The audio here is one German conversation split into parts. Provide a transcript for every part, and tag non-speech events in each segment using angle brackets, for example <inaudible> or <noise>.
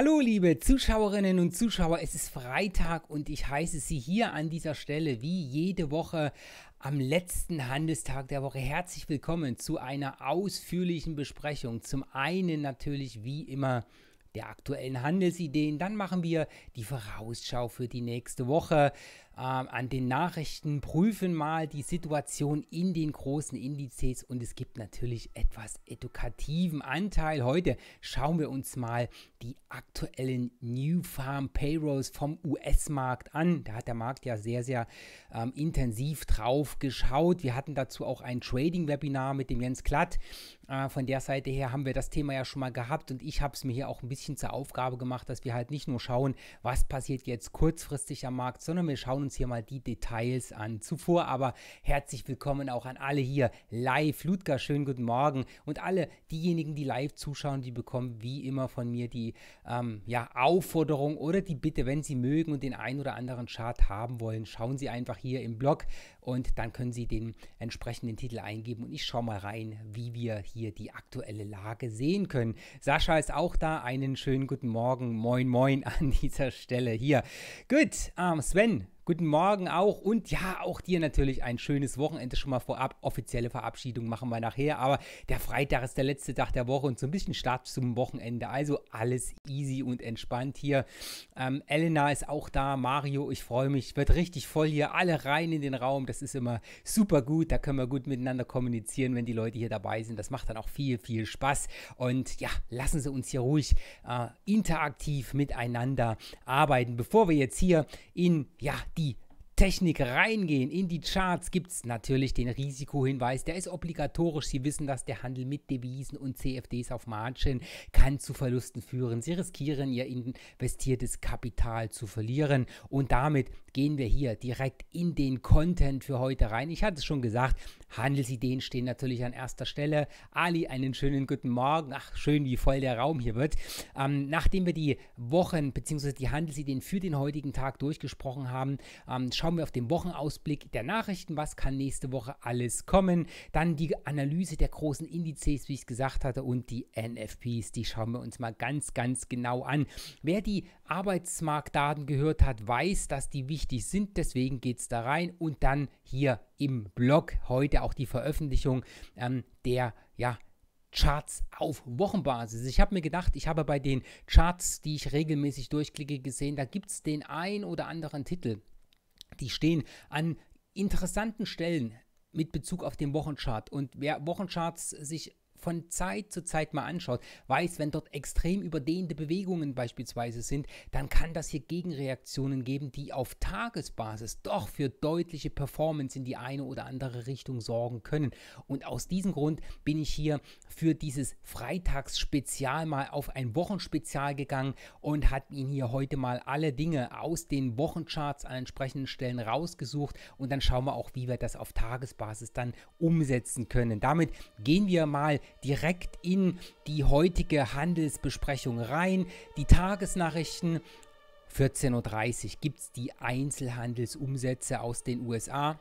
Hallo liebe Zuschauerinnen und Zuschauer, es ist Freitag und ich heiße Sie hier an dieser Stelle wie jede Woche am letzten Handelstag der Woche herzlich willkommen zu einer ausführlichen Besprechung. Zum einen natürlich wie immer der aktuellen Handelsideen, dann machen wir die Vorausschau für die nächste Woche. Ähm, an den Nachrichten, prüfen mal die Situation in den großen Indizes und es gibt natürlich etwas edukativen Anteil. Heute schauen wir uns mal die aktuellen New Farm Payrolls vom US-Markt an. Da hat der Markt ja sehr, sehr ähm, intensiv drauf geschaut. Wir hatten dazu auch ein Trading-Webinar mit dem Jens Klatt. Äh, von der Seite her haben wir das Thema ja schon mal gehabt und ich habe es mir hier auch ein bisschen zur Aufgabe gemacht, dass wir halt nicht nur schauen, was passiert jetzt kurzfristig am Markt, sondern wir schauen uns uns hier mal die Details an. Zuvor aber herzlich willkommen auch an alle hier live. Ludger, schönen guten Morgen. Und alle diejenigen, die live zuschauen, die bekommen wie immer von mir die ähm, ja, Aufforderung oder die Bitte, wenn Sie mögen und den ein oder anderen Chart haben wollen, schauen Sie einfach hier im Blog und dann können Sie den entsprechenden Titel eingeben. Und ich schaue mal rein, wie wir hier die aktuelle Lage sehen können. Sascha ist auch da. Einen schönen guten Morgen. Moin, moin an <laughs> dieser Stelle hier. Gut, ähm, Sven, Guten Morgen auch und ja, auch dir natürlich ein schönes Wochenende schon mal vorab. Offizielle Verabschiedung machen wir nachher, aber der Freitag ist der letzte Tag der Woche und so ein bisschen Start zum Wochenende. Also alles easy und entspannt hier. Ähm, Elena ist auch da, Mario, ich freue mich, wird richtig voll hier, alle rein in den Raum. Das ist immer super gut, da können wir gut miteinander kommunizieren, wenn die Leute hier dabei sind. Das macht dann auch viel, viel Spaß und ja, lassen Sie uns hier ruhig äh, interaktiv miteinander arbeiten, bevor wir jetzt hier in ja, die Technik reingehen. In die Charts gibt es natürlich den Risikohinweis. Der ist obligatorisch. Sie wissen, dass der Handel mit Devisen und CFDs auf Margin kann zu Verlusten führen. Sie riskieren ihr investiertes Kapital zu verlieren. Und damit gehen wir hier direkt in den Content für heute rein. Ich hatte es schon gesagt, Handelsideen stehen natürlich an erster Stelle. Ali, einen schönen guten Morgen. Ach, schön, wie voll der Raum hier wird. Ähm, nachdem wir die Wochen bzw. die Handelsideen für den heutigen Tag durchgesprochen haben, ähm, schauen schauen wir auf den Wochenausblick der Nachrichten, was kann nächste Woche alles kommen. Dann die Analyse der großen Indizes, wie ich es gesagt hatte, und die NFPs, die schauen wir uns mal ganz, ganz genau an. Wer die Arbeitsmarktdaten gehört hat, weiß, dass die wichtig sind, deswegen geht es da rein. Und dann hier im Blog heute auch die Veröffentlichung ähm, der, ja, Charts auf Wochenbasis. Ich habe mir gedacht, ich habe bei den Charts, die ich regelmäßig durchklicke, gesehen, da gibt es den ein oder anderen Titel, die stehen an interessanten Stellen mit Bezug auf den Wochenchart. Und wer Wochencharts sich von Zeit zu Zeit mal anschaut, weiß, wenn dort extrem überdehnte Bewegungen beispielsweise sind, dann kann das hier Gegenreaktionen geben, die auf Tagesbasis doch für deutliche Performance in die eine oder andere Richtung sorgen können. Und aus diesem Grund bin ich hier für dieses Freitagsspezial mal auf ein Wochenspezial gegangen und hat Ihnen hier heute mal alle Dinge aus den Wochencharts an entsprechenden Stellen rausgesucht und dann schauen wir auch, wie wir das auf Tagesbasis dann umsetzen können. Damit gehen wir mal direkt in die heutige Handelsbesprechung rein. Die Tagesnachrichten 14.30 Uhr gibt es die Einzelhandelsumsätze aus den USA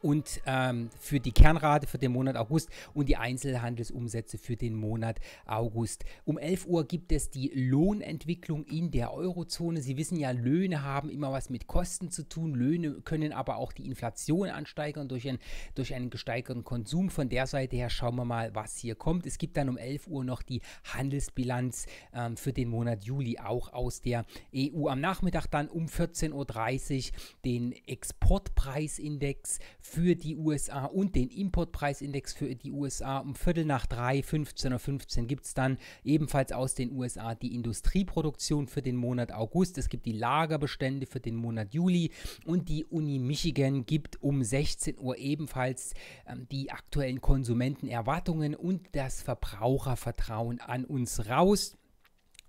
und ähm, für die Kernrate für den Monat August und die Einzelhandelsumsätze für den Monat August. Um 11 Uhr gibt es die Lohnentwicklung in der Eurozone. Sie wissen ja, Löhne haben immer was mit Kosten zu tun. Löhne können aber auch die Inflation ansteigern durch, ein, durch einen gesteigerten Konsum. Von der Seite her schauen wir mal, was hier kommt. Es gibt dann um 11 Uhr noch die Handelsbilanz ähm, für den Monat Juli, auch aus der EU. Am Nachmittag dann um 14.30 Uhr den Exportpreisindex für die USA und den Importpreisindex für die USA. Um Viertel nach drei, 15.15 Uhr 15, gibt es dann ebenfalls aus den USA die Industrieproduktion für den Monat August. Es gibt die Lagerbestände für den Monat Juli und die Uni Michigan gibt um 16 Uhr ebenfalls ähm, die aktuellen Konsumentenerwartungen und das Verbrauchervertrauen an uns raus.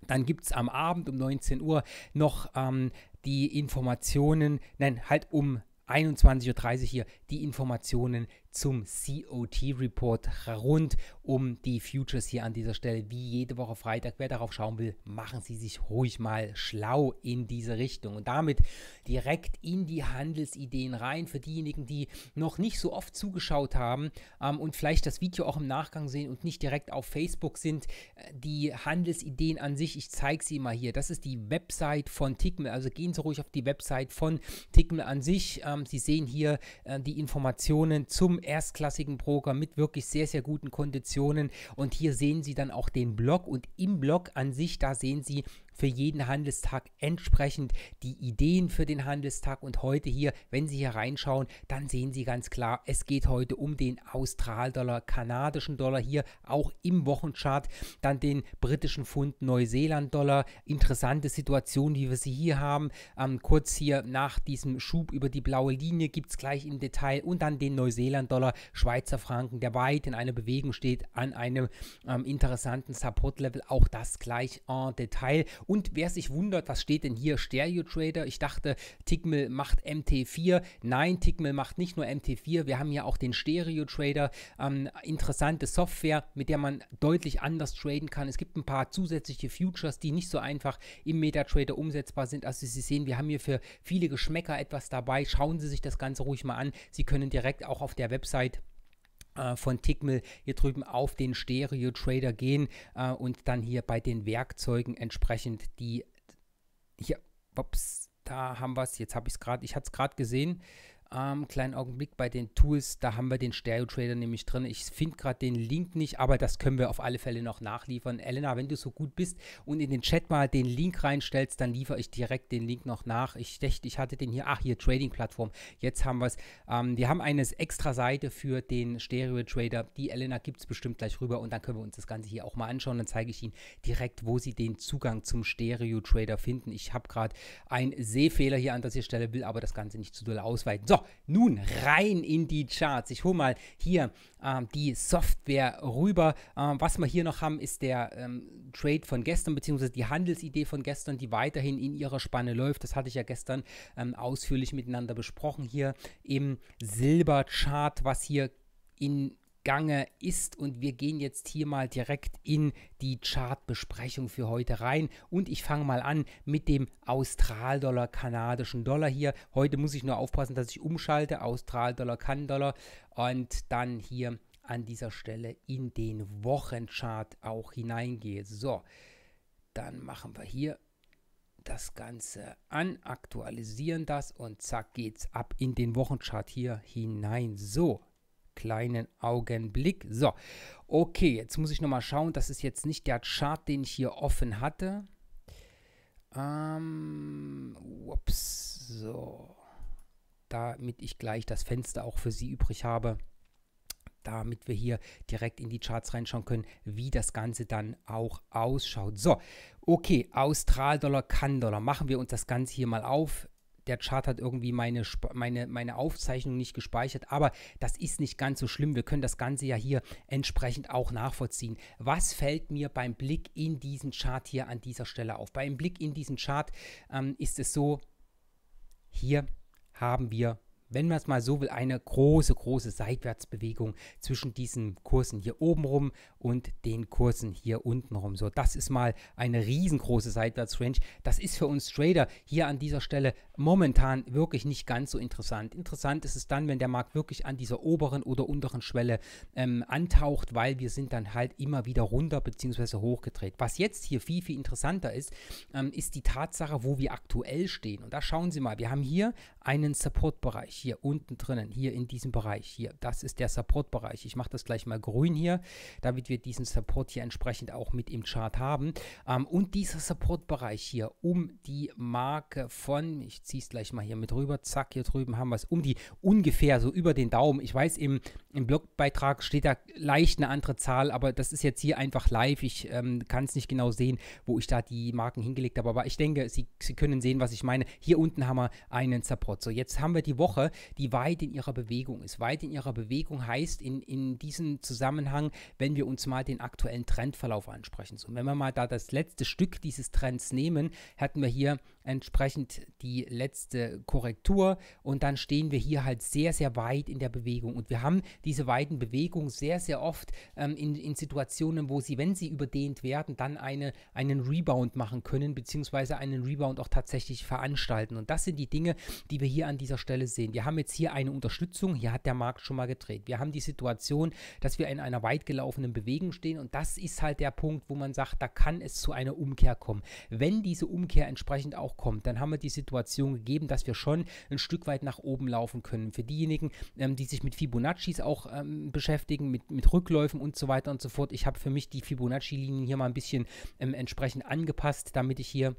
Dann gibt es am Abend um 19 Uhr noch ähm, die Informationen, nein, halt um 21.30 Uhr hier die Informationen, zum COT-Report rund um die Futures hier an dieser Stelle. Wie jede Woche Freitag, wer darauf schauen will, machen Sie sich ruhig mal schlau in diese Richtung und damit direkt in die Handelsideen rein. Für diejenigen, die noch nicht so oft zugeschaut haben ähm, und vielleicht das Video auch im Nachgang sehen und nicht direkt auf Facebook sind, äh, die Handelsideen an sich, ich zeige sie mal hier. Das ist die Website von Tickmill, also gehen Sie ruhig auf die Website von Tickmill an sich. Ähm, sie sehen hier äh, die Informationen zum erstklassigen Broker mit wirklich sehr, sehr guten Konditionen. Und hier sehen Sie dann auch den Block und im Block an sich, da sehen Sie, für jeden Handelstag entsprechend die Ideen für den Handelstag. Und heute hier, wenn Sie hier reinschauen, dann sehen Sie ganz klar, es geht heute um den Australdollar, kanadischen Dollar hier auch im Wochenchart, dann den britischen Pfund Neuseeland-Dollar. Interessante Situation, wie wir sie hier haben. Ähm, kurz hier nach diesem Schub über die blaue Linie gibt es gleich im Detail und dann den Neuseeland-Dollar, Schweizer Franken, der weit in einer Bewegung steht, an einem ähm, interessanten Support-Level. Auch das gleich en Detail. Und wer sich wundert, was steht denn hier? Stereo Trader. Ich dachte, Tickmill macht MT4. Nein, Tickmill macht nicht nur MT4. Wir haben ja auch den Stereo Trader. Ähm, interessante Software, mit der man deutlich anders traden kann. Es gibt ein paar zusätzliche Futures, die nicht so einfach im MetaTrader umsetzbar sind. Also Sie sehen, wir haben hier für viele Geschmäcker etwas dabei. Schauen Sie sich das Ganze ruhig mal an. Sie können direkt auch auf der Website äh, von Tickmill hier drüben auf den Stereo Trader gehen äh, und dann hier bei den Werkzeugen entsprechend die hier, ups, da haben wir es, jetzt habe ich es gerade, ich hatte es gerade gesehen, ähm, kleinen Augenblick bei den Tools, da haben wir den Stereo Trader nämlich drin. Ich finde gerade den Link nicht, aber das können wir auf alle Fälle noch nachliefern. Elena, wenn du so gut bist und in den Chat mal den Link reinstellst, dann liefere ich direkt den Link noch nach. Ich dachte, ich hatte den hier, ach hier Trading Plattform. Jetzt haben wir es. Ähm, wir haben eine extra Seite für den Stereo Trader. Die Elena gibt es bestimmt gleich rüber und dann können wir uns das Ganze hier auch mal anschauen. Dann zeige ich Ihnen direkt, wo Sie den Zugang zum Stereo Trader finden. Ich habe gerade einen Sehfehler hier an der Stelle, will aber das Ganze nicht zu doll ausweiten. So, nun rein in die Charts. Ich hole mal hier ähm, die Software rüber. Ähm, was wir hier noch haben, ist der ähm, Trade von gestern, beziehungsweise die Handelsidee von gestern, die weiterhin in ihrer Spanne läuft. Das hatte ich ja gestern ähm, ausführlich miteinander besprochen hier im Silberchart, was hier in Gange ist und wir gehen jetzt hier mal direkt in die Chartbesprechung für heute rein und ich fange mal an mit dem Australdollar kanadischen Dollar hier. Heute muss ich nur aufpassen, dass ich umschalte, Australdollar kan dollar und dann hier an dieser Stelle in den Wochenchart auch hineingehe. So, dann machen wir hier das Ganze an, aktualisieren das und zack geht's ab in den Wochenchart hier hinein. So, kleinen Augenblick. So, okay, jetzt muss ich nochmal schauen. Das ist jetzt nicht der Chart, den ich hier offen hatte. Ähm, ups, so. Damit ich gleich das Fenster auch für Sie übrig habe damit wir hier direkt in die Charts reinschauen können, wie das Ganze dann auch ausschaut. So, okay, Austral-Dollar, Kann-Dollar. Machen wir uns das Ganze hier mal auf der Chart hat irgendwie meine, meine, meine Aufzeichnung nicht gespeichert, aber das ist nicht ganz so schlimm. Wir können das Ganze ja hier entsprechend auch nachvollziehen. Was fällt mir beim Blick in diesen Chart hier an dieser Stelle auf? Beim Blick in diesen Chart ähm, ist es so, hier haben wir wenn man es mal so will, eine große, große Seitwärtsbewegung zwischen diesen Kursen hier oben rum und den Kursen hier unten rum. So, das ist mal eine riesengroße Seitwärtsrange. Das ist für uns Trader hier an dieser Stelle momentan wirklich nicht ganz so interessant. Interessant ist es dann, wenn der Markt wirklich an dieser oberen oder unteren Schwelle ähm, antaucht, weil wir sind dann halt immer wieder runter bzw. hochgedreht. Was jetzt hier viel, viel interessanter ist, ähm, ist die Tatsache, wo wir aktuell stehen. Und da schauen Sie mal, wir haben hier einen Supportbereich hier unten drinnen, hier in diesem Bereich, hier, das ist der Support-Bereich. Ich mache das gleich mal grün hier, damit wir diesen Support hier entsprechend auch mit im Chart haben. Ähm, und dieser Support-Bereich hier um die Marke von, ich ziehe es gleich mal hier mit rüber, zack, hier drüben haben wir es, um die ungefähr so über den Daumen. Ich weiß, im, im Blogbeitrag steht da leicht eine andere Zahl, aber das ist jetzt hier einfach live. Ich ähm, kann es nicht genau sehen, wo ich da die Marken hingelegt habe, aber ich denke, Sie, Sie können sehen, was ich meine. Hier unten haben wir einen Support. So, jetzt haben wir die Woche die weit in ihrer Bewegung ist. Weit in ihrer Bewegung heißt in, in diesem Zusammenhang, wenn wir uns mal den aktuellen Trendverlauf ansprechen. So, wenn wir mal da das letzte Stück dieses Trends nehmen, hatten wir hier entsprechend die letzte Korrektur und dann stehen wir hier halt sehr, sehr weit in der Bewegung. Und wir haben diese weiten Bewegungen sehr, sehr oft ähm, in, in Situationen, wo sie, wenn sie überdehnt werden, dann eine, einen Rebound machen können, beziehungsweise einen Rebound auch tatsächlich veranstalten. Und das sind die Dinge, die wir hier an dieser Stelle sehen. Wir haben jetzt hier eine Unterstützung, hier hat der Markt schon mal gedreht. Wir haben die Situation, dass wir in einer weit gelaufenen Bewegung stehen und das ist halt der Punkt, wo man sagt, da kann es zu einer Umkehr kommen. Wenn diese Umkehr entsprechend auch auch kommt, dann haben wir die Situation gegeben, dass wir schon ein Stück weit nach oben laufen können. Für diejenigen, ähm, die sich mit Fibonaccis auch ähm, beschäftigen, mit, mit Rückläufen und so weiter und so fort, ich habe für mich die Fibonacci-Linien hier mal ein bisschen ähm, entsprechend angepasst, damit ich hier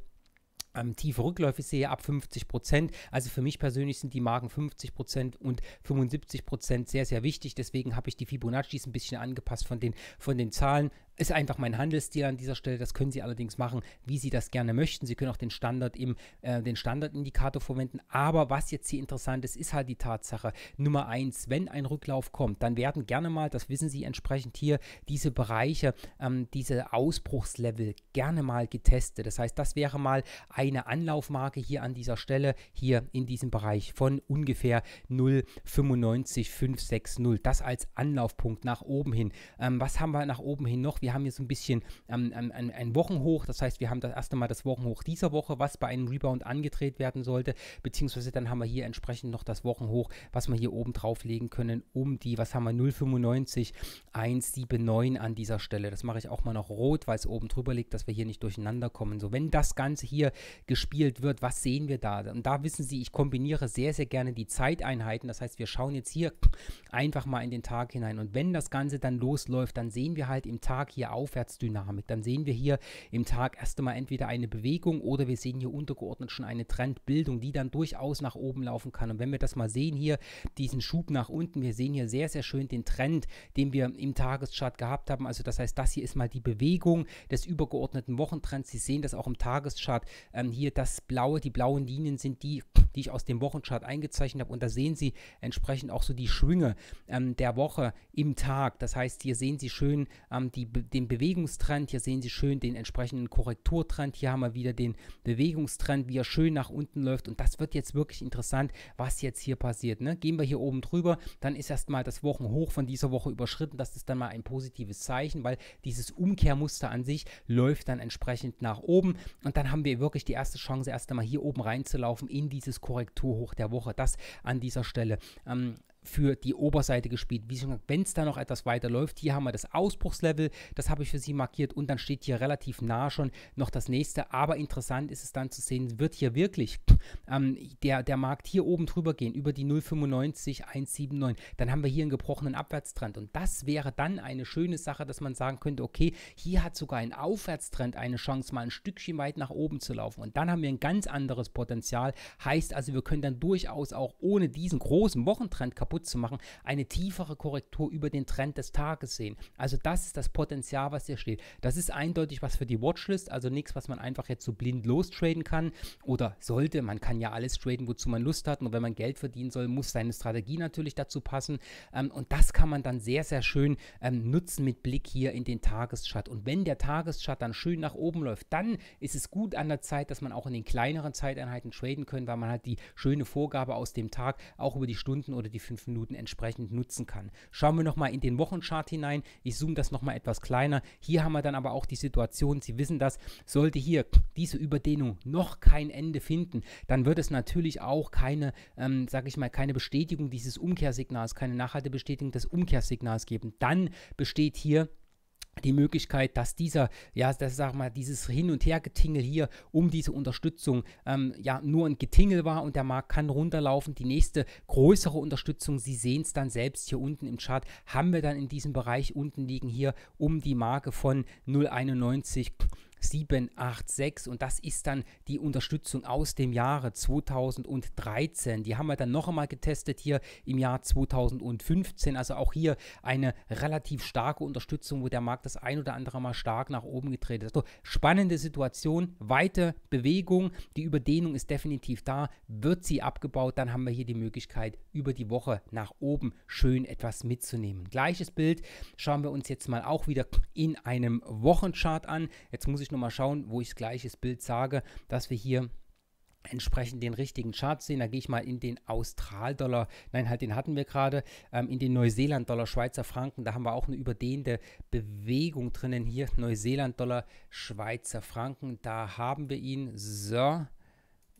ähm, tiefe Rückläufe sehe ab 50 Prozent. Also für mich persönlich sind die Marken 50 Prozent und 75 Prozent sehr, sehr wichtig. Deswegen habe ich die Fibonacci ein bisschen angepasst von den, von den Zahlen. Ist einfach mein Handelsstil an dieser Stelle. Das können Sie allerdings machen, wie Sie das gerne möchten. Sie können auch den Standard im, äh, den Standardindikator verwenden. Aber was jetzt hier interessant ist, ist halt die Tatsache Nummer eins, wenn ein Rücklauf kommt, dann werden gerne mal, das wissen Sie entsprechend hier, diese Bereiche, ähm, diese Ausbruchslevel gerne mal getestet. Das heißt, das wäre mal eine Anlaufmarke hier an dieser Stelle, hier in diesem Bereich von ungefähr 0,95,560. Das als Anlaufpunkt nach oben hin. Ähm, was haben wir nach oben hin noch? gemacht. Wir haben hier so ein bisschen ähm, ein, ein, Wochenhoch. Das heißt, wir haben das erste Mal das Wochenhoch dieser Woche, was bei einem Rebound angedreht werden sollte. Beziehungsweise dann haben wir hier entsprechend noch das Wochenhoch, was wir hier oben drauflegen können, um die, was haben wir, 0,95, 1,79 an dieser Stelle. Das mache ich auch mal noch rot, weil es oben drüber liegt, dass wir hier nicht durcheinander kommen. So, wenn das Ganze hier gespielt wird, was sehen wir da? Und da wissen Sie, ich kombiniere sehr, sehr gerne die Zeiteinheiten. Das heißt, wir schauen jetzt hier einfach mal in den Tag hinein. Und wenn das Ganze dann losläuft, dann sehen wir halt im Tag Tag hier Aufwärtsdynamik. Dann sehen wir hier im Tag erst einmal entweder eine Bewegung oder wir sehen hier untergeordnet schon eine Trendbildung, die dann durchaus nach oben laufen kann. Und wenn wir das mal sehen hier, diesen Schub nach unten, wir sehen hier sehr, sehr schön den Trend, den wir im Tageschart gehabt haben. Also das heißt, das hier ist mal die Bewegung des übergeordneten Wochentrends. Sie sehen das auch im Tageschart. Ähm, hier das blaue, die blauen Linien sind die, die ich aus dem Wochenchart eingezeichnet habe. Und da sehen Sie entsprechend auch so die Schwünge ähm, der Woche im Tag. Das heißt, hier sehen Sie schön ähm, die Bewegung den Bewegungstrend. Hier sehen Sie schön den entsprechenden Korrekturtrend. Hier haben wir wieder den Bewegungstrend, wie er schön nach unten läuft. Und das wird jetzt wirklich interessant, was jetzt hier passiert. Ne? Gehen wir hier oben drüber, dann ist erstmal das Wochenhoch von dieser Woche überschritten. Das ist dann mal ein positives Zeichen, weil dieses Umkehrmuster an sich läuft dann entsprechend nach oben. Und dann haben wir wirklich die erste Chance, erst einmal hier oben reinzulaufen in dieses Korrekturhoch der Woche. Das an dieser Stelle. Ähm, für die Oberseite gespielt. Wie schon gesagt, wenn es da noch etwas weiter läuft, hier haben wir das Ausbruchslevel, das habe ich für Sie markiert und dann steht hier relativ nah schon noch das nächste. Aber interessant ist es dann zu sehen, wird hier wirklich ähm, der, der Markt hier oben drüber gehen, über die 0,95, 1,79. Dann haben wir hier einen gebrochenen Abwärtstrend und das wäre dann eine schöne Sache, dass man sagen könnte, okay, hier hat sogar ein Aufwärtstrend eine Chance, mal ein Stückchen weit nach oben zu laufen. Und dann haben wir ein ganz anderes Potenzial. Heißt also, wir können dann durchaus auch ohne diesen großen Wochentrend kaputt kaputt zu machen, eine tiefere Korrektur über den Trend des Tages sehen. Also das ist das Potenzial, was hier steht. Das ist eindeutig was für die Watchlist, also nichts, was man einfach jetzt so blind lostraden kann oder sollte. Man kann ja alles traden, wozu man Lust hat. Nur wenn man Geld verdienen soll, muss seine Strategie natürlich dazu passen. Ähm, und das kann man dann sehr, sehr schön ähm, nutzen mit Blick hier in den Tageschart. Und wenn der Tageschart dann schön nach oben läuft, dann ist es gut an der Zeit, dass man auch in den kleineren Zeiteinheiten traden können, weil man halt die schöne Vorgabe aus dem Tag auch über die Stunden oder die fünf fünf Minuten entsprechend nutzen kann. Schauen wir nochmal in den Wochenchart hinein. Ich zoome das nochmal etwas kleiner. Hier haben wir dann aber auch die Situation, Sie wissen das, sollte hier diese Überdehnung noch kein Ende finden, dann wird es natürlich auch keine, ähm, sage ich mal, keine Bestätigung dieses Umkehrsignals, keine nachhaltige Bestätigung des Umkehrsignals geben. Dann besteht hier die Möglichkeit, dass dieser, ja, das sag mal, dieses Hin- und Hergetingel hier um diese Unterstützung ähm, ja nur ein Getingel war und der Markt kann runterlaufen. Die nächste größere Unterstützung, Sie sehen es dann selbst hier unten im Chart, haben wir dann in diesem Bereich unten liegen hier um die Marke von 0,91. 786 und das ist dann die Unterstützung aus dem Jahre 2013. Die haben wir dann noch einmal getestet hier im Jahr 2015. Also auch hier eine relativ starke Unterstützung, wo der Markt das ein oder andere Mal stark nach oben getreten ist. Also spannende Situation, weite Bewegung, die Überdehnung ist definitiv da. Wird sie abgebaut, dann haben wir hier die Möglichkeit, über die Woche nach oben schön etwas mitzunehmen. Gleiches Bild schauen wir uns jetzt mal auch wieder in einem Wochenchart an. Jetzt muss ich ich nochmal schauen, wo ich gleiches Bild sage, dass wir hier entsprechend den richtigen Chart sehen. Da gehe ich mal in den Austral-Dollar, nein, halt den hatten wir gerade, ähm, in den Neuseeland-Dollar, Schweizer Franken. Da haben wir auch eine überdehnte Bewegung drinnen hier. Neuseeland-Dollar, Schweizer Franken, da haben wir ihn. So,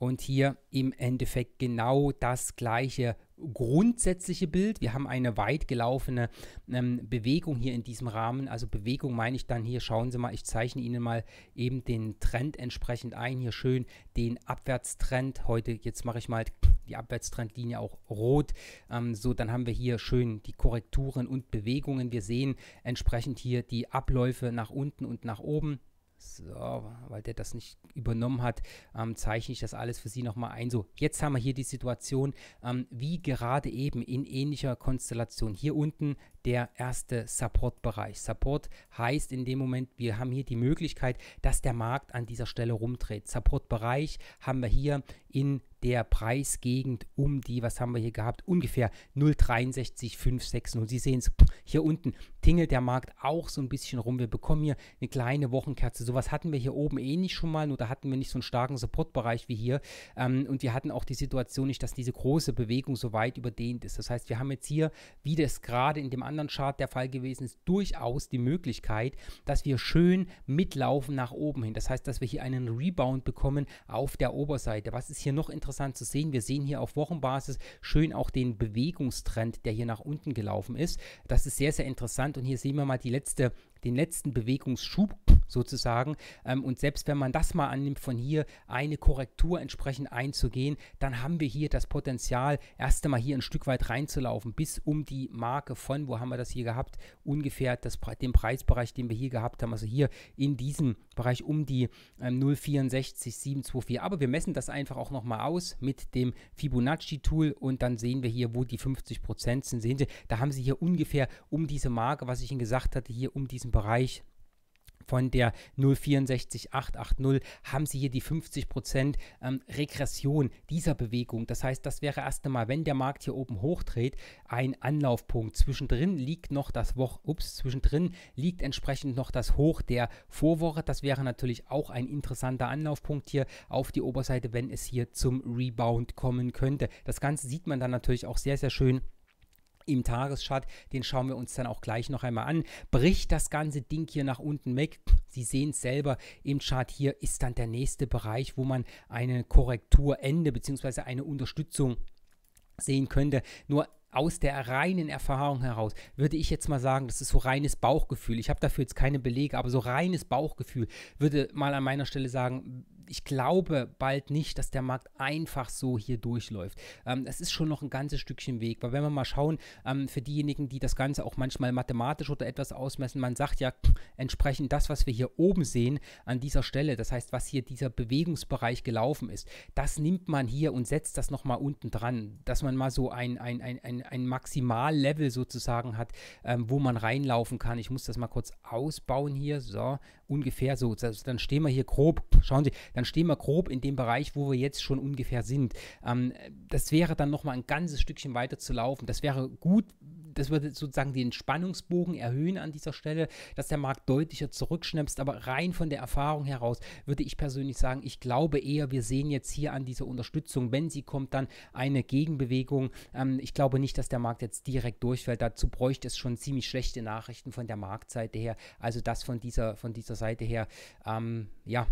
und hier im Endeffekt genau das gleiche grundsätzliche Bild. Wir haben eine weit gelaufene ähm, Bewegung hier in diesem Rahmen. Also Bewegung meine ich dann hier, schauen Sie mal, ich zeichne Ihnen mal eben den Trend entsprechend ein. Hier schön den Abwärtstrend. Heute, jetzt mache ich mal die Abwärtstrendlinie auch rot. Ähm, so, dann haben wir hier schön die Korrekturen und Bewegungen. Wir sehen entsprechend hier die Abläufe nach unten und nach oben. So, weil der das nicht übernommen hat, ähm, zeichne ich das alles für Sie nochmal ein. So, jetzt haben wir hier die Situation, ähm, wie gerade eben in ähnlicher Konstellation. Hier unten der erste Support-Bereich. Support heißt in dem Moment, wir haben hier die Möglichkeit, dass der Markt an dieser Stelle rumdreht. Support-Bereich haben wir hier in der Preisgegend um die, was haben wir hier gehabt, ungefähr 0,63560. Sie sehen es hier unten, tingelt der Markt auch so ein bisschen rum. Wir bekommen hier eine kleine Wochenkerze. Sowas hatten wir hier oben eh nicht schon mal, nur da hatten wir nicht so einen starken Supportbereich wie hier. Ähm, und wir hatten auch die Situation nicht, dass diese große Bewegung so weit überdehnt ist. Das heißt, wir haben jetzt hier, wie das gerade in dem anderen Chart der Fall gewesen ist, durchaus die Möglichkeit, dass wir schön mitlaufen nach oben hin. Das heißt, dass wir hier einen Rebound bekommen auf der Oberseite. Was ist hier noch interessant zu sehen? Wir sehen hier auf Wochenbasis schön auch den Bewegungstrend, der hier nach unten gelaufen ist. Das ist sehr, sehr interessant und hier sehen wir mal die letzte, den letzten Bewegungsschub sozusagen. Ähm, und selbst wenn man das mal annimmt, von hier eine Korrektur entsprechend einzugehen, dann haben wir hier das Potenzial, erst einmal hier ein Stück weit reinzulaufen, bis um die Marke von, wo haben wir das hier gehabt, ungefähr das, den Preisbereich, den wir hier gehabt haben, also hier in diesem Bereich um die ähm, 0,64724. Aber wir messen das einfach auch nochmal aus mit dem Fibonacci-Tool und dann sehen wir hier, wo die 50% sind. Sehen Sie, da haben Sie hier ungefähr um diese Marke, was ich Ihnen gesagt hatte, hier um diesen Bereich von der 064,880 haben Sie hier die 50% ähm, Regression dieser Bewegung. Das heißt, das wäre erst einmal, wenn der Markt hier oben hochdreht, ein Anlaufpunkt. Zwischendrin liegt noch das Woch, ups, zwischendrin liegt entsprechend noch das Hoch der Vorwoche. Das wäre natürlich auch ein interessanter Anlaufpunkt hier auf die Oberseite, wenn es hier zum Rebound kommen könnte. Das Ganze sieht man dann natürlich auch sehr, sehr schön im Tageschart, den schauen wir uns dann auch gleich noch einmal an. Bricht das ganze Ding hier nach unten weg, Sie sehen es selber im Chart hier, ist dann der nächste Bereich, wo man eine Korrekturende bzw. eine Unterstützung sehen könnte. Nur aus der reinen Erfahrung heraus würde ich jetzt mal sagen, das ist so reines Bauchgefühl. Ich habe dafür jetzt keine Belege, aber so reines Bauchgefühl würde mal an meiner Stelle sagen, ich glaube bald nicht, dass der Markt einfach so hier durchläuft. Ähm, es ist schon noch ein ganzes Stückchen Weg, weil wenn wir mal schauen, ähm, für diejenigen, die das Ganze auch manchmal mathematisch oder etwas ausmessen, man sagt ja entsprechend das, was wir hier oben sehen an dieser Stelle, das heißt, was hier dieser Bewegungsbereich gelaufen ist, das nimmt man hier und setzt das nochmal unten dran, dass man mal so ein, ein, ein, ein, ein Maximallevel sozusagen hat, ähm, wo man reinlaufen kann. Ich muss das mal kurz ausbauen hier, so, ungefähr so. Also dann stehen wir hier grob, schauen Sie, dann stehen wir grob in dem Bereich, wo wir jetzt schon ungefähr sind. Ähm, das wäre dann nochmal ein ganzes Stückchen weiter zu laufen. Das wäre gut, das würde sozusagen den Spannungsbogen erhöhen an dieser Stelle, dass der Markt deutlicher zurückschnipst. Aber rein von der Erfahrung heraus würde ich persönlich sagen, ich glaube eher, wir sehen jetzt hier an dieser Unterstützung, wenn sie kommt, dann eine Gegenbewegung. Ähm, ich glaube nicht, dass der Markt jetzt direkt durchfällt. Dazu bräuchte es schon ziemlich schlechte Nachrichten von der Marktseite her. Also das von dieser, von dieser Seite her, ähm, ja,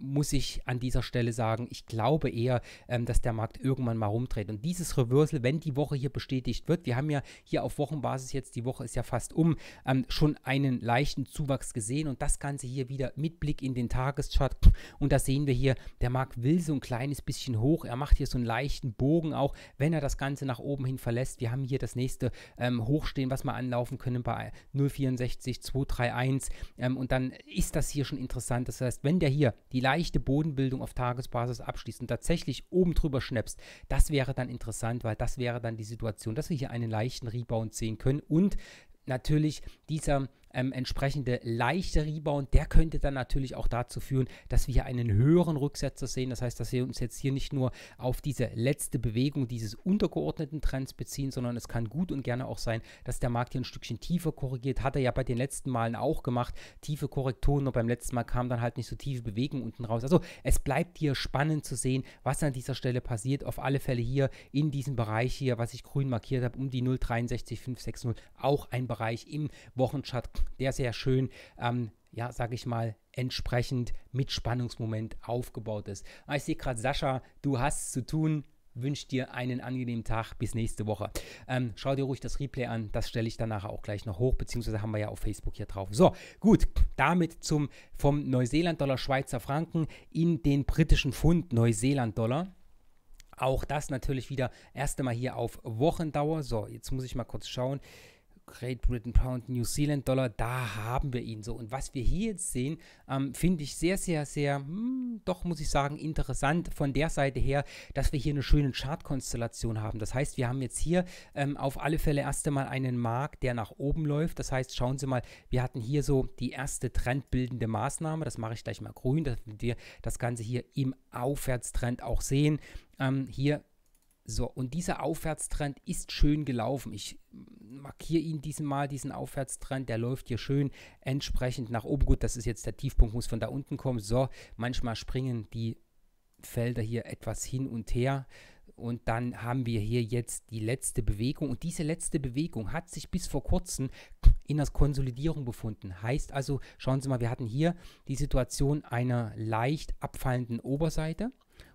muss ich an dieser Stelle sagen, ich glaube eher, ähm, dass der Markt irgendwann mal rumdreht. Und dieses Reversal, wenn die Woche hier bestätigt wird, wir haben ja hier auf Wochenbasis jetzt, die Woche ist ja fast um, ähm, schon einen leichten Zuwachs gesehen und das Ganze hier wieder mit Blick in den Tageschart. Und da sehen wir hier, der Markt will so ein kleines bisschen hoch. Er macht hier so einen leichten Bogen auch, wenn er das Ganze nach oben hin verlässt. Wir haben hier das nächste ähm, Hochstehen, was wir anlaufen können bei 0,64, 231. Ähm, und dann ist das hier schon interessant. Das heißt, wenn der hier die leichte Bodenbildung auf Tagesbasis abschließt und tatsächlich oben drüber schnappst, das wäre dann interessant, weil das wäre dann die Situation, dass wir hier einen leichten Rebound sehen können und natürlich dieser ähm, entsprechende leichte Rebound, der könnte dann natürlich auch dazu führen, dass wir hier einen höheren Rücksetzer sehen. Das heißt, dass wir uns jetzt hier nicht nur auf diese letzte Bewegung dieses untergeordneten Trends beziehen, sondern es kann gut und gerne auch sein, dass der Markt hier ein Stückchen tiefer korrigiert. Hat er ja bei den letzten Malen auch gemacht. Tiefe Korrekturen, nur beim letzten Mal kam dann halt nicht so tiefe Bewegung unten raus. Also es bleibt hier spannend zu sehen, was an dieser Stelle passiert. Auf alle Fälle hier in diesem Bereich hier, was ich grün markiert habe, um die 0,63560, auch ein Bereich im Wochenchart der sehr schön, ähm, ja, sag ich mal, entsprechend mit Spannungsmoment aufgebaut ist. Ah, ich sehe gerade, Sascha, du hast zu tun. Wünsche dir einen angenehmen Tag. Bis nächste Woche. Ähm, schau dir ruhig das Replay an. Das stelle ich danach auch gleich noch hoch, beziehungsweise haben wir ja auf Facebook hier drauf. So, gut. Damit zum, vom Neuseeland-Dollar Schweizer Franken in den britischen Pfund Neuseeland-Dollar. Auch das natürlich wieder erst einmal hier auf Wochendauer. So, jetzt muss ich mal kurz schauen. Great Britain Pound, New Zealand Dollar, da haben wir ihn so. Und was wir hier jetzt sehen, ähm, finde ich sehr, sehr, sehr, hm, doch muss ich sagen, interessant von der Seite her, dass wir hier eine schöne Chartkonstellation haben. Das heißt, wir haben jetzt hier ähm, auf alle Fälle erst einmal einen Markt, der nach oben läuft. Das heißt, schauen Sie mal, wir hatten hier so die erste trendbildende Maßnahme. Das mache ich gleich mal grün, damit wir das Ganze hier im Aufwärtstrend auch sehen. Ähm, hier so, und dieser Aufwärtstrend ist schön gelaufen. Ich markiere Ihnen Mal diesen Aufwärtstrend, der läuft hier schön entsprechend nach oben. Gut, das ist jetzt der Tiefpunkt, muss von da unten kommen. So, manchmal springen die Felder hier etwas hin und her. Und dann haben wir hier jetzt die letzte Bewegung. Und diese letzte Bewegung hat sich bis vor kurzem in der Konsolidierung befunden. Heißt also, schauen Sie mal, wir hatten hier die Situation einer leicht abfallenden Oberseite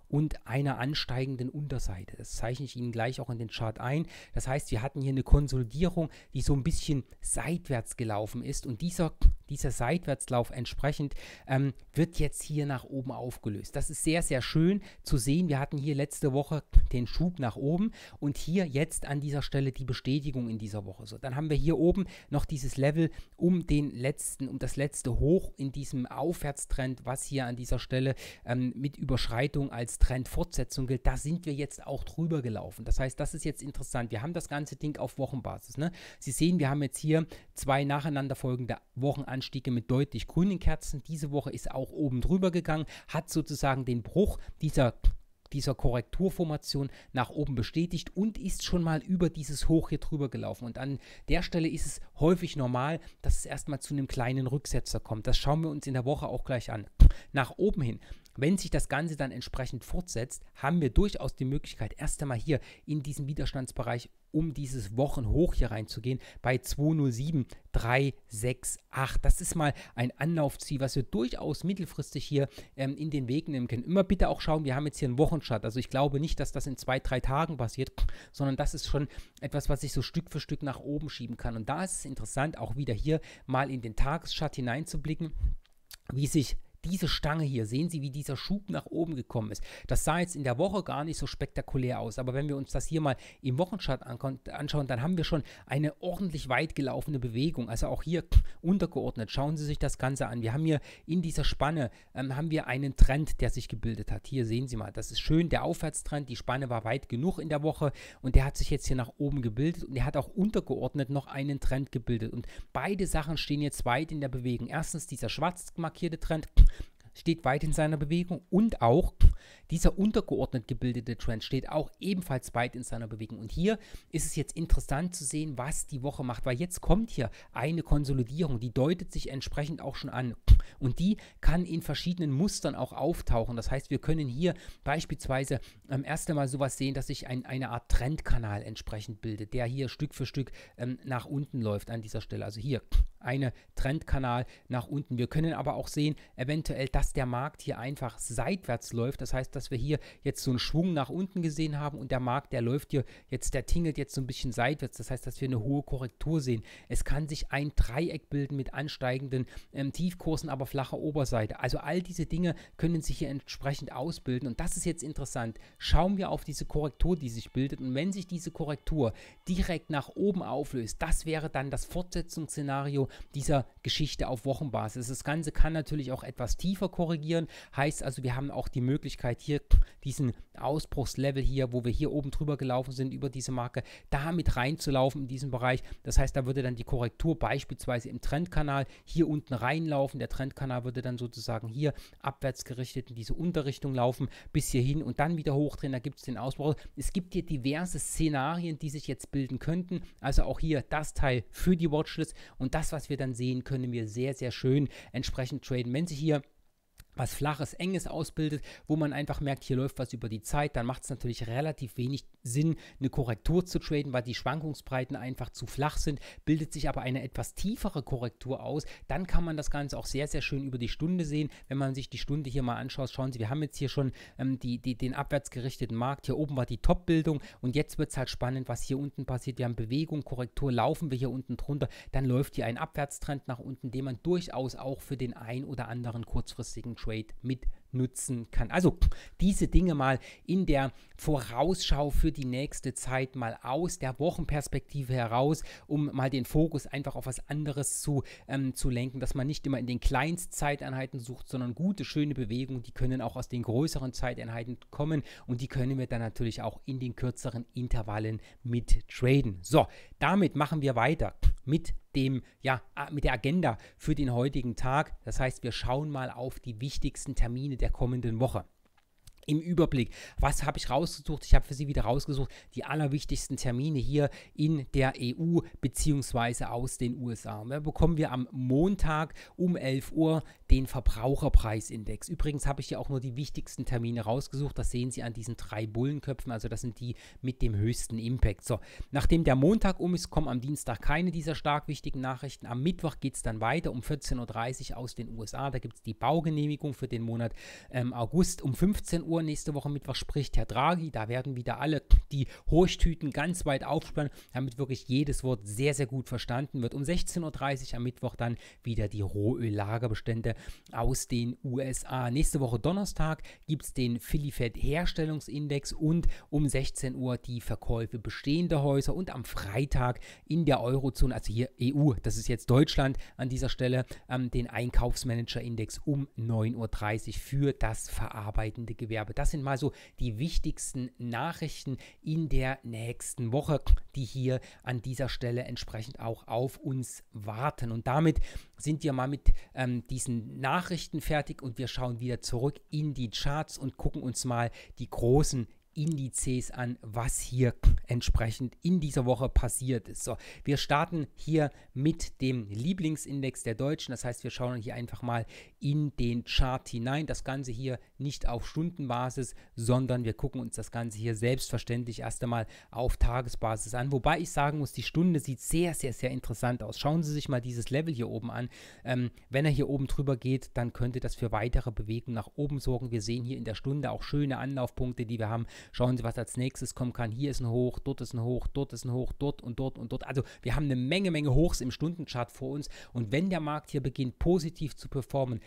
und einer ansteigenden Unterseite. Das zeichne ich Ihnen gleich auch in den Chart ein. Das heißt, wir hatten hier eine Konsolidierung, die so ein bisschen seitwärts gelaufen ist und dieser, dieser Seitwärtslauf entsprechend ähm, wird jetzt hier nach oben aufgelöst. Das ist sehr, sehr schön zu sehen. Wir hatten hier letzte Woche den Schub nach oben und hier jetzt an dieser Stelle die Bestätigung in dieser Woche. So, dann haben wir hier oben noch dieses Level um den letzten, um das letzte Hoch in diesem Aufwärtstrend, was hier an dieser Stelle ähm, mit Überschreitung als Trendfortsetzung gilt, da sind wir jetzt auch drüber gelaufen. Das heißt, das ist jetzt interessant. Wir haben das ganze Ding auf Wochenbasis. Ne? Sie sehen, wir haben jetzt hier zwei nacheinander folgende Wochenanstiege mit deutlich grünen Kerzen. Diese Woche ist auch oben drüber gegangen, hat sozusagen den Bruch dieser dieser Korrekturformation nach oben bestätigt und ist schon mal über dieses Hoch hier drüber gelaufen. Und an der Stelle ist es häufig normal, dass es erstmal zu einem kleinen Rücksetzer kommt. Das schauen wir uns in der Woche auch gleich an. Nach oben hin wenn sich das Ganze dann entsprechend fortsetzt, haben wir durchaus die Möglichkeit, erst einmal hier in diesen Widerstandsbereich um dieses Wochenhoch hier reinzugehen bei 207, 368. Das ist mal ein Anlaufziel, was wir durchaus mittelfristig hier ähm, in den Weg nehmen können. Immer bitte auch schauen, wir haben jetzt hier einen Wochenchart. Also ich glaube nicht, dass das in zwei, drei Tagen passiert, sondern das ist schon etwas, was ich so Stück für Stück nach oben schieben kann. Und da ist es interessant, auch wieder hier mal in den Tageschart hineinzublicken, wie sich diese Stange hier, sehen Sie, wie dieser Schub nach oben gekommen ist. Das sah jetzt in der Woche gar nicht so spektakulär aus, aber wenn wir uns das hier mal im Wochenchart anschauen, dann haben wir schon eine ordentlich weit gelaufene Bewegung. Also auch hier untergeordnet. Schauen Sie sich das Ganze an. Wir haben hier in dieser Spanne ähm, haben wir einen Trend, der sich gebildet hat. Hier sehen Sie mal, das ist schön der Aufwärtstrend. Die Spanne war weit genug in der Woche und der hat sich jetzt hier nach oben gebildet und der hat auch untergeordnet noch einen Trend gebildet. Und beide Sachen stehen jetzt weit in der Bewegung. Erstens dieser schwarz markierte Trend steht weit in seiner Bewegung und auch dieser untergeordnet gebildete Trend steht auch ebenfalls weit in seiner Bewegung. Und hier ist es jetzt interessant zu sehen, was die Woche macht, weil jetzt kommt hier eine Konsolidierung, die deutet sich entsprechend auch schon an und die kann in verschiedenen Mustern auch auftauchen. Das heißt, wir können hier beispielsweise am ähm, ersten Mal sowas sehen, dass sich ein, eine Art Trendkanal entsprechend bildet, der hier Stück für Stück ähm, nach unten läuft an dieser Stelle. Also hier eine Trendkanal nach unten. Wir können aber auch sehen, eventuell, dass der Markt hier einfach seitwärts läuft. Das heißt, dass wir hier jetzt so einen Schwung nach unten gesehen haben und der Markt, der läuft hier jetzt, der tingelt jetzt so ein bisschen seitwärts. Das heißt, dass wir eine hohe Korrektur sehen. Es kann sich ein Dreieck bilden mit ansteigenden ähm, Tiefkursen, aber flacher Oberseite. Also all diese Dinge können sich hier entsprechend ausbilden. Und das ist jetzt interessant. Schauen wir auf diese Korrektur, die sich bildet. Und wenn sich diese Korrektur direkt nach oben auflöst, das wäre dann das Fortsetzungsszenario dieser Geschichte auf Wochenbasis. Das Ganze kann natürlich auch etwas tiefer korrigieren, heißt also, wir haben auch die Möglichkeit hier diesen Ausbruchslevel hier, wo wir hier oben drüber gelaufen sind, über diese Marke, da mit reinzulaufen in diesem Bereich. Das heißt, da würde dann die Korrektur beispielsweise im Trendkanal hier unten reinlaufen. Der Trendkanal würde dann sozusagen hier abwärts gerichtet in diese Unterrichtung laufen, bis hierhin und dann wieder hochdrehen. Da gibt es den Ausbruch. Es gibt hier diverse Szenarien, die sich jetzt bilden könnten. Also auch hier das Teil für die Watchlist und das, was was wir dann sehen, können wir sehr, sehr schön entsprechend traden. Wenn Sie hier was Flaches, Enges ausbildet, wo man einfach merkt, hier läuft was über die Zeit, dann macht es natürlich relativ wenig Sinn, eine Korrektur zu traden, weil die Schwankungsbreiten einfach zu flach sind. Bildet sich aber eine etwas tiefere Korrektur aus, dann kann man das Ganze auch sehr, sehr schön über die Stunde sehen. Wenn man sich die Stunde hier mal anschaut, schauen Sie, wir haben jetzt hier schon ähm, die, die, den abwärts gerichteten Markt. Hier oben war die Top-Bildung und jetzt wird es halt spannend, was hier unten passiert. Wir haben Bewegung, Korrektur, laufen wir hier unten drunter, dann läuft hier ein Abwärtstrend nach unten, den man durchaus auch für den ein oder anderen kurzfristigen Trade Trade mit nutzen kann. Also diese Dinge mal in der Vorausschau für die nächste Zeit mal aus der Wochenperspektive heraus, um mal den Fokus einfach auf was anderes zu, ähm, zu lenken, dass man nicht immer in den Kleinstzeiteinheiten sucht, sondern gute, schöne Bewegungen, die können auch aus den größeren Zeiteinheiten kommen und die können wir dann natürlich auch in den kürzeren Intervallen mit traden. So, damit machen wir weiter mit dem, ja, mit der Agenda für den heutigen Tag. Das heißt, wir schauen mal auf die wichtigsten Termine der kommenden Woche im Überblick. Was habe ich rausgesucht? Ich habe für Sie wieder rausgesucht die allerwichtigsten Termine hier in der EU beziehungsweise aus den USA. Und Da bekommen wir am Montag um 11 Uhr den Verbraucherpreisindex. Übrigens habe ich hier auch nur die wichtigsten Termine rausgesucht. Das sehen Sie an diesen drei Bullenköpfen. Also das sind die mit dem höchsten Impact. So, nachdem der Montag um ist, kommen am Dienstag keine dieser stark wichtigen Nachrichten. Am Mittwoch geht es dann weiter um 14.30 Uhr aus den USA. Da gibt es die Baugenehmigung für den Monat ähm, August. Um 15 Uhr Februar. Nächste Woche Mittwoch spricht Herr Draghi. Da werden wieder alle die Hochtüten ganz weit aufspannen, damit wirklich jedes Wort sehr, sehr gut verstanden wird. Um 16.30 Uhr am Mittwoch dann wieder die Rohöllagerbestände aus den USA. Nächste Woche Donnerstag gibt es den Philly Herstellungsindex und um 16 Uhr die Verkäufe bestehender Häuser und am Freitag in der Eurozone, also hier EU, das ist jetzt Deutschland an dieser Stelle, ähm, den Einkaufsmanager-Index um 9.30 Uhr für das verarbeitende Gewerbe. Wettbewerbe. Das sind mal so die wichtigsten Nachrichten in der nächsten Woche, die hier an dieser Stelle entsprechend auch auf uns warten. Und damit sind wir mal mit ähm, diesen Nachrichten fertig und wir schauen wieder zurück in die Charts und gucken uns mal die großen Indizes an, was hier entsprechend in dieser Woche passiert ist. So, wir starten hier mit dem Lieblingsindex der Deutschen. Das heißt, wir schauen hier einfach mal in den Chart hinein. Das Ganze hier nicht auf Stundenbasis, sondern wir gucken uns das Ganze hier selbstverständlich erst einmal auf Tagesbasis an. Wobei ich sagen muss, die Stunde sieht sehr, sehr, sehr interessant aus. Schauen Sie sich mal dieses Level hier oben an. Ähm, wenn er hier oben drüber geht, dann könnte das für weitere Bewegungen nach oben sorgen. Wir sehen hier in der Stunde auch schöne Anlaufpunkte, die wir haben. Schauen Sie, was als nächstes kommen kann. Hier ist ein Hoch, dort ist ein Hoch, dort ist ein Hoch, dort und dort und dort. Also wir haben eine Menge, Menge Hochs im Stundenchart vor uns. Und wenn der Markt hier beginnt, positiv zu performen,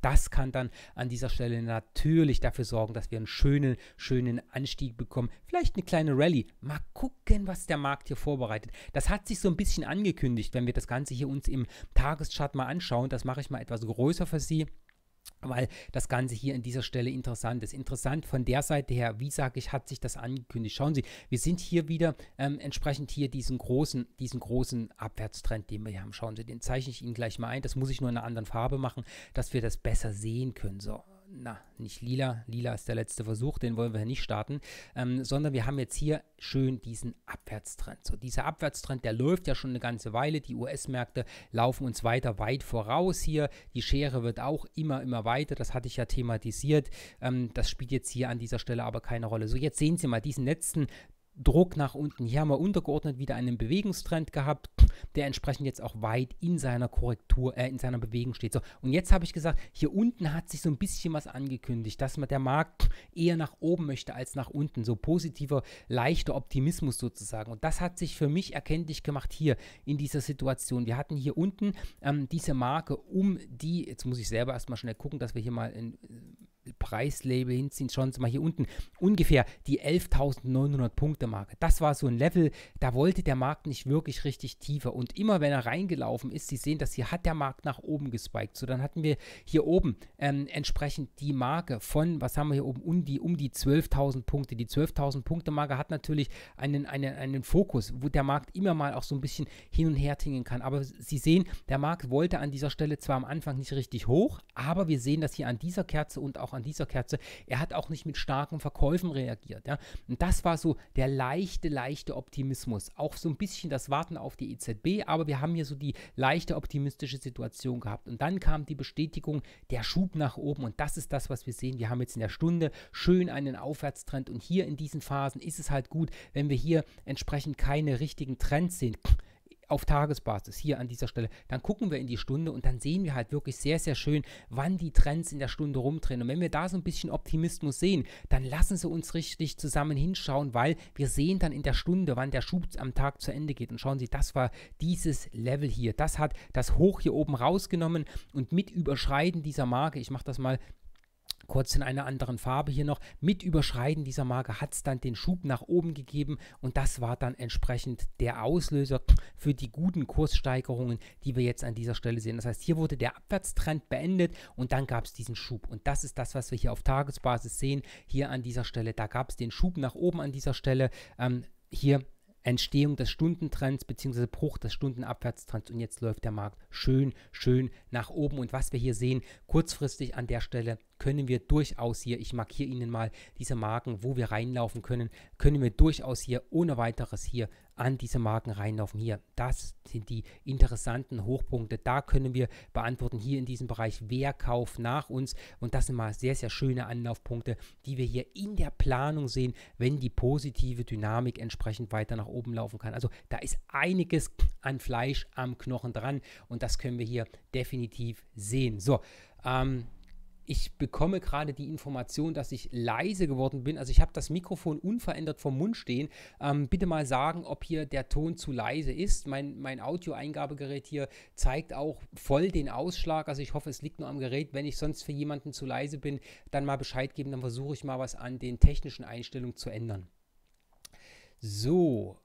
das kann dann an dieser Stelle natürlich dafür sorgen, dass wir einen schönen, schönen Anstieg bekommen. Vielleicht eine kleine Rallye. Mal gucken, was der Markt hier vorbereitet. Das hat sich so ein bisschen angekündigt, wenn wir das Ganze hier uns im Tageschart mal anschauen. Das mache ich mal etwas größer für Sie weil das Ganze hier an dieser Stelle interessant ist. Interessant von der Seite her, wie sage ich, hat sich das angekündigt. Schauen Sie, wir sind hier wieder ähm, entsprechend hier diesen großen, diesen großen Abwärtstrend, den wir hier haben. Schauen Sie, den zeichne ich Ihnen gleich mal ein. Das muss ich nur in einer anderen Farbe machen, dass wir das besser sehen können. So, na, nicht lila, lila ist der letzte Versuch, den wollen wir nicht starten, ähm, sondern wir haben jetzt hier schön diesen Abwärtstrend. So, dieser Abwärtstrend, der läuft ja schon eine ganze Weile, die US-Märkte laufen uns weiter weit voraus hier, die Schere wird auch immer, immer weiter, das hatte ich ja thematisiert, ähm, das spielt jetzt hier an dieser Stelle aber keine Rolle. So, jetzt sehen Sie mal diesen letzten Druck nach unten. Hier haben wir untergeordnet wieder einen Bewegungstrend gehabt, der entsprechend jetzt auch weit in seiner Korrektur, äh, in seiner Bewegung steht. So, und jetzt habe ich gesagt, hier unten hat sich so ein bisschen was angekündigt, dass man der Markt eher nach oben möchte als nach unten. So positiver, leichter Optimismus sozusagen. Und das hat sich für mich erkenntlich gemacht hier in dieser Situation. Wir hatten hier unten ähm, diese Marke um die, jetzt muss ich selber erstmal schnell gucken, dass wir hier mal in Preislabel hinziehen, schauen Sie mal hier unten, ungefähr die 11.900 Punkte Marke. Das war so ein Level, da wollte der Markt nicht wirklich richtig tiefer und immer wenn er reingelaufen ist, Sie sehen dass hier, hat der Markt nach oben gespiked. So, dann hatten wir hier oben ähm, entsprechend die Marke von, was haben wir hier oben, um die, um die 12.000 Punkte. Die 12.000 Punkte Marke hat natürlich einen, einen, einen Fokus, wo der Markt immer mal auch so ein bisschen hin und her tingeln kann. Aber Sie sehen, der Markt wollte an dieser Stelle zwar am Anfang nicht richtig hoch, aber wir sehen das hier an dieser Kerze und auch an an dieser Kerze. Er hat auch nicht mit starken Verkäufen reagiert. Ja? Und das war so der leichte, leichte Optimismus. Auch so ein bisschen das Warten auf die EZB, aber wir haben hier so die leichte optimistische Situation gehabt. Und dann kam die Bestätigung, der Schub nach oben. Und das ist das, was wir sehen. Wir haben jetzt in der Stunde schön einen Aufwärtstrend. Und hier in diesen Phasen ist es halt gut, wenn wir hier entsprechend keine richtigen Trends sehen auf Tagesbasis hier an dieser Stelle, dann gucken wir in die Stunde und dann sehen wir halt wirklich sehr, sehr schön, wann die Trends in der Stunde rumdrehen. Und wenn wir da so ein bisschen Optimismus sehen, dann lassen Sie uns richtig zusammen hinschauen, weil wir sehen dann in der Stunde, wann der Schub am Tag zu Ende geht. Und schauen Sie, das war dieses Level hier. Das hat das Hoch hier oben rausgenommen und mit Überschreiten dieser Marke, ich mache das mal kurz in einer anderen Farbe hier noch. Mit Überschreiten dieser Marke hat es dann den Schub nach oben gegeben und das war dann entsprechend der Auslöser für die guten Kurssteigerungen, die wir jetzt an dieser Stelle sehen. Das heißt, hier wurde der Abwärtstrend beendet und dann gab es diesen Schub und das ist das, was wir hier auf Tagesbasis sehen. Hier an dieser Stelle, da gab es den Schub nach oben an dieser Stelle. Ähm, hier Entstehung des Stundentrends bzw. Bruch des Stundenabwärtstrends und jetzt läuft der Markt schön, schön nach oben und was wir hier sehen, kurzfristig an der Stelle können wir durchaus hier, ich markiere Ihnen mal diese Marken, wo wir reinlaufen können, können wir durchaus hier ohne weiteres hier an diese Marken reinlaufen. Hier, das sind die interessanten Hochpunkte. Da können wir beantworten, hier in diesem Bereich, wer kauft nach uns. Und das sind mal sehr, sehr schöne Anlaufpunkte, die wir hier in der Planung sehen, wenn die positive Dynamik entsprechend weiter nach oben laufen kann. Also da ist einiges an Fleisch am Knochen dran und das können wir hier definitiv sehen. So, ähm, ich bekomme gerade die Information, dass ich leise geworden bin. Also ich habe das Mikrofon unverändert vom Mund stehen. Ähm, bitte mal sagen, ob hier der Ton zu leise ist. Mein, mein Audio-Eingabegerät hier zeigt auch voll den Ausschlag. Also ich hoffe, es liegt nur am Gerät. Wenn ich sonst für jemanden zu leise bin, dann mal Bescheid geben. Dann versuche ich mal was an den technischen Einstellungen zu ändern. So,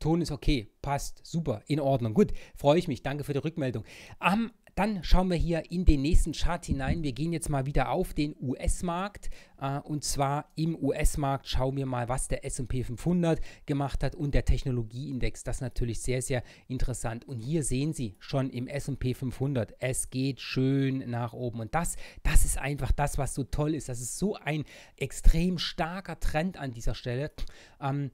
Ton ist okay, passt, super, in Ordnung. Gut, freue ich mich, danke für die Rückmeldung. Am dann schauen wir hier in den nächsten Chart hinein. Wir gehen jetzt mal wieder auf den US-Markt. Äh, und zwar im US-Markt schauen wir mal, was der SP 500 gemacht hat und der Technologieindex. Das ist natürlich sehr, sehr interessant. Und hier sehen Sie schon im SP 500, es geht schön nach oben. Und das, das ist einfach das, was so toll ist. Das ist so ein extrem starker Trend an dieser Stelle. Ähm,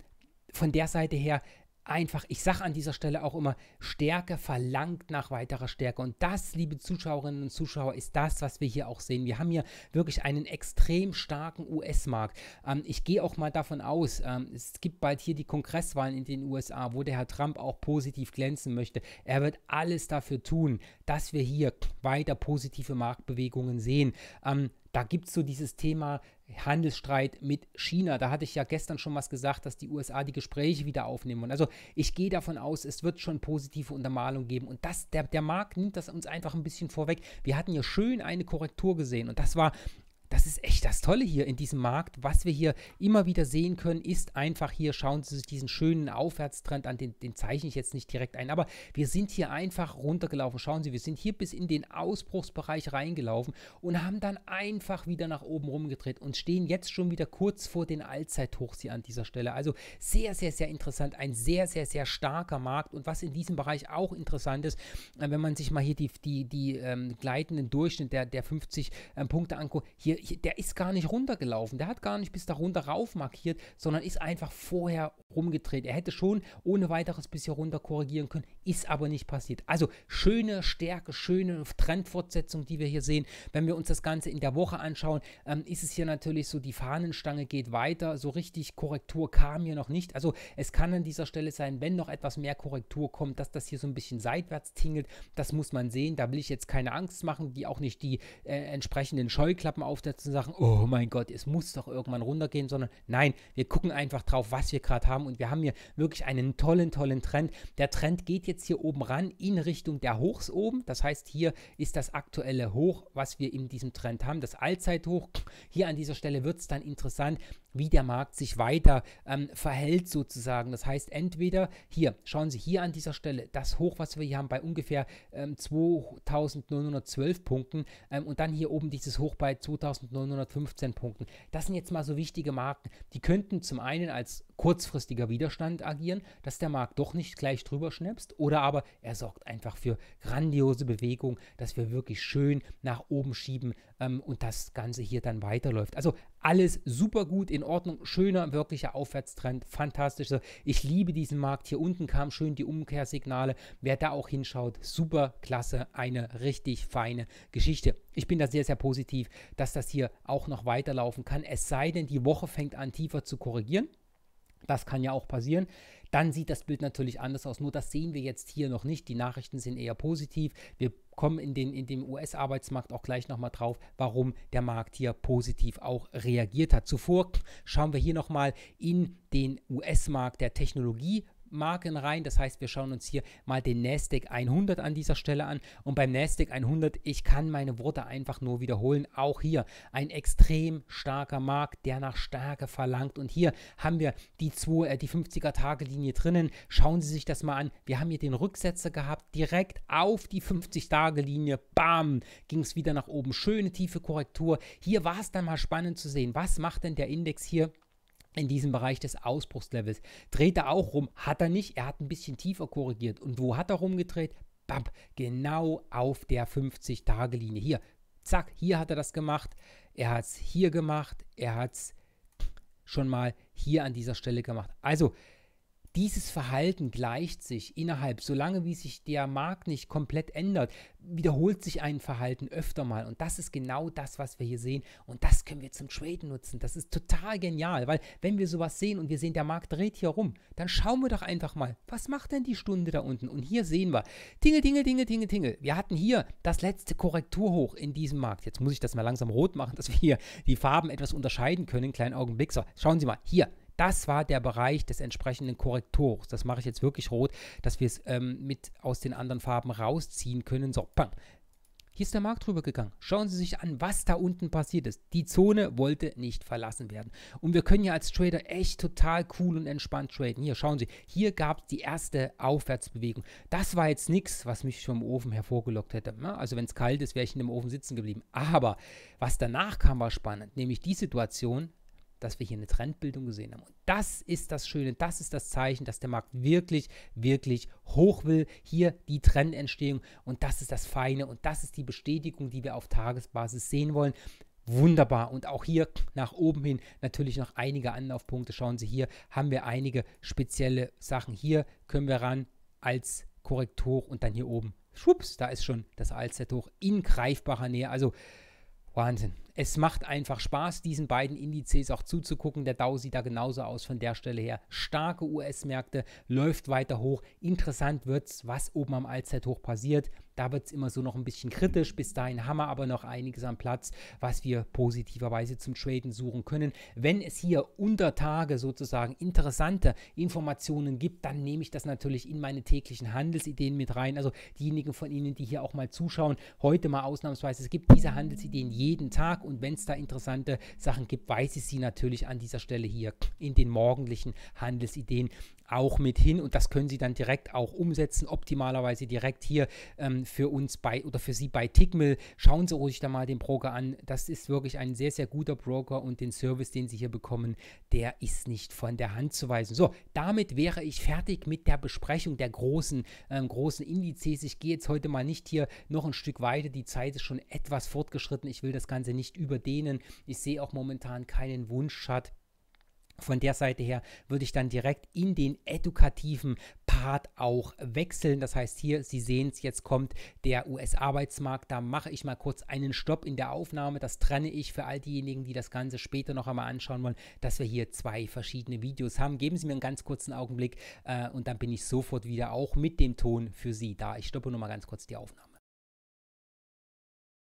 von der Seite her einfach, ich sage an dieser Stelle auch immer, Stärke verlangt nach weiterer Stärke. Und das, liebe Zuschauerinnen und Zuschauer, ist das, was wir hier auch sehen. Wir haben hier wirklich einen extrem starken US-Markt. Ähm, ich gehe auch mal davon aus, ähm, es gibt bald hier die Kongresswahlen in den USA, wo der Herr Trump auch positiv glänzen möchte. Er wird alles dafür tun, dass wir hier weiter positive Marktbewegungen sehen. Ähm, da gibt es so dieses Thema Handelsstreit mit China. Da hatte ich ja gestern schon was gesagt, dass die USA die Gespräche wieder aufnehmen wollen. Also ich gehe davon aus, es wird schon positive Untermalung geben. Und das, der, der Markt nimmt das uns einfach ein bisschen vorweg. Wir hatten ja schön eine Korrektur gesehen und das war das ist echt das Tolle hier in diesem Markt. Was wir hier immer wieder sehen können, ist einfach hier, schauen Sie sich diesen schönen Aufwärtstrend an, den, den zeichne ich jetzt nicht direkt ein, aber wir sind hier einfach runtergelaufen. Schauen Sie, wir sind hier bis in den Ausbruchsbereich reingelaufen und haben dann einfach wieder nach oben rumgedreht und stehen jetzt schon wieder kurz vor den Allzeithochs hier an dieser Stelle. Also sehr, sehr, sehr interessant. Ein sehr, sehr, sehr starker Markt. Und was in diesem Bereich auch interessant ist, äh, wenn man sich mal hier die, die, die ähm, gleitenden Durchschnitt der, der 50 ähm, Punkte anguckt, hier der ist gar nicht runtergelaufen. Der hat gar nicht bis da runter rauf markiert, sondern ist einfach vorher rumgedreht. Er hätte schon ohne weiteres bis hier runter korrigieren können. Ist aber nicht passiert. Also schöne Stärke, schöne Trendfortsetzung, die wir hier sehen. Wenn wir uns das Ganze in der Woche anschauen, ähm, ist es hier natürlich so, die Fahnenstange geht weiter. So richtig Korrektur kam hier noch nicht. Also es kann an dieser Stelle sein, wenn noch etwas mehr Korrektur kommt, dass das hier so ein bisschen seitwärts tingelt. Das muss man sehen. Da will ich jetzt keine Angst machen, die auch nicht die äh, entsprechenden Scheuklappen aufsetzen und sagen, oh mein Gott, es muss doch irgendwann runtergehen, sondern nein, wir gucken einfach drauf, was wir gerade haben. Und wir haben hier wirklich einen tollen, tollen Trend. Der Trend geht jetzt jetzt hier oben ran in Richtung der Hochs oben. Das heißt, hier ist das aktuelle Hoch, was wir in diesem Trend haben, das Allzeithoch. Hier an dieser Stelle wird es dann interessant, wie der Markt sich weiter ähm, verhält sozusagen. Das heißt, entweder hier, schauen Sie hier an dieser Stelle, das Hoch, was wir hier haben bei ungefähr ähm, 2912 Punkten ähm, und dann hier oben dieses Hoch bei 2915 Punkten. Das sind jetzt mal so wichtige Marken. Die könnten zum einen als kurzfristiger Widerstand agieren, dass der Markt doch nicht gleich drüber schnipst oder aber er sorgt einfach für grandiose Bewegung, dass wir wirklich schön nach oben schieben ähm, und das Ganze hier dann weiterläuft. Also alles super gut, in Ordnung, schöner, wirklicher Aufwärtstrend, fantastisch. Also, ich liebe diesen Markt. Hier unten kamen schön die Umkehrsignale. Wer da auch hinschaut, super klasse, eine richtig feine Geschichte. Ich bin da sehr, sehr positiv, dass das hier auch noch weiterlaufen kann. Es sei denn, die Woche fängt an, tiefer zu korrigieren. Das kann ja auch passieren. Dann sieht das Bild natürlich anders aus. Nur das sehen wir jetzt hier noch nicht. Die Nachrichten sind eher positiv. Wir kommen in, den, in dem US-Arbeitsmarkt auch gleich nochmal drauf, warum der Markt hier positiv auch reagiert hat. Zuvor schauen wir hier nochmal in den US-Markt der Technologie Marken rein. Das heißt, wir schauen uns hier mal den Nasdaq 100 an dieser Stelle an. Und beim Nasdaq 100, ich kann meine Worte einfach nur wiederholen. Auch hier ein extrem starker Markt, der nach Stärke verlangt. Und hier haben wir die, zwei, äh, die 50er-Tage-Linie drinnen. Schauen Sie sich das mal an. Wir haben hier den Rücksetzer gehabt, direkt auf die 50-Tage-Linie. Bam, ging es wieder nach oben. Schöne tiefe Korrektur. Hier war es dann mal spannend zu sehen. Was macht denn der Index hier? in diesem Bereich des Ausbruchslevels. Dreht er auch rum? Hat er nicht. Er hat ein bisschen tiefer korrigiert. Und wo hat er rumgedreht? Bam, genau auf der 50-Tage-Linie. Hier, zack, hier hat er das gemacht. Er hat es hier gemacht. Er hat es schon mal hier an dieser Stelle gemacht. Also, dieses Verhalten gleicht sich innerhalb, solange wie sich der Markt nicht komplett ändert, wiederholt sich ein Verhalten öfter mal. Und das ist genau das, was wir hier sehen. Und das können wir zum Traden nutzen. Das ist total genial, weil wenn wir sowas sehen und wir sehen, der Markt dreht hier rum, dann schauen wir doch einfach mal, was macht denn die Stunde da unten? Und hier sehen wir, tingel, tingel, tingel, tingel, tingel. Wir hatten hier das letzte Korrekturhoch in diesem Markt. Jetzt muss ich das mal langsam rot machen, dass wir hier die Farben etwas unterscheiden können. kleinen Augenblick. So, schauen Sie mal, hier das war der Bereich des entsprechenden Korrektors. Das mache ich jetzt wirklich rot, dass wir es ähm, mit aus den anderen Farben rausziehen können. So, bam. Hier ist der Markt drüber gegangen. Schauen Sie sich an, was da unten passiert ist. Die Zone wollte nicht verlassen werden. Und wir können ja als Trader echt total cool und entspannt traden. Hier, schauen Sie, hier gab es die erste Aufwärtsbewegung. Das war jetzt nichts, was mich vom Ofen hervorgelockt hätte. Ne? Also wenn es kalt ist, wäre ich in dem Ofen sitzen geblieben. Aber was danach kam, war spannend. Nämlich die Situation, dass wir hier eine Trendbildung gesehen haben. Und das ist das Schöne, das ist das Zeichen, dass der Markt wirklich, wirklich hoch will. Hier die Trendentstehung und das ist das Feine und das ist die Bestätigung, die wir auf Tagesbasis sehen wollen. Wunderbar. Und auch hier nach oben hin natürlich noch einige Anlaufpunkte. Schauen Sie, hier haben wir einige spezielle Sachen. Hier können wir ran als Korrektor und dann hier oben, schwupps, da ist schon das Allzeithoch in greifbarer Nähe. Also Wahnsinn es macht einfach Spaß, diesen beiden Indizes auch zuzugucken. Der DAO sieht da genauso aus von der Stelle her. Starke US-Märkte, läuft weiter hoch. Interessant wird es, was oben am Allzeithoch passiert. Da wird es immer so noch ein bisschen kritisch. Bis dahin haben wir aber noch einiges am Platz, was wir positiverweise zum Traden suchen können. Wenn es hier unter Tage sozusagen interessante Informationen gibt, dann nehme ich das natürlich in meine täglichen Handelsideen mit rein. Also diejenigen von Ihnen, die hier auch mal zuschauen, heute mal ausnahmsweise, es gibt diese Handelsideen jeden Tag und wenn es da interessante Sachen gibt, weiß ich sie natürlich an dieser Stelle hier in den morgendlichen Handelsideen auch mit hin und das können Sie dann direkt auch umsetzen, optimalerweise direkt hier ähm, für uns bei oder für Sie bei Tickmill. Schauen Sie ruhig da mal den Broker an. Das ist wirklich ein sehr, sehr guter Broker und den Service, den Sie hier bekommen, der ist nicht von der Hand zu weisen. So, damit wäre ich fertig mit der Besprechung der großen, ähm, großen Indizes. Ich gehe jetzt heute mal nicht hier noch ein Stück weiter. Die Zeit ist schon etwas fortgeschritten. Ich will das Ganze nicht überdehnen. Ich sehe auch momentan keinen Wunschschat von der Seite her würde ich dann direkt in den edukativen Part auch wechseln. Das heißt, hier, Sie sehen es, jetzt kommt der US-Arbeitsmarkt. Da mache ich mal kurz einen Stopp in der Aufnahme. Das trenne ich für all diejenigen, die das Ganze später noch einmal anschauen wollen, dass wir hier zwei verschiedene Videos haben. Geben Sie mir einen ganz kurzen Augenblick äh, und dann bin ich sofort wieder auch mit dem Ton für Sie da. Ich stoppe nochmal ganz kurz die Aufnahme.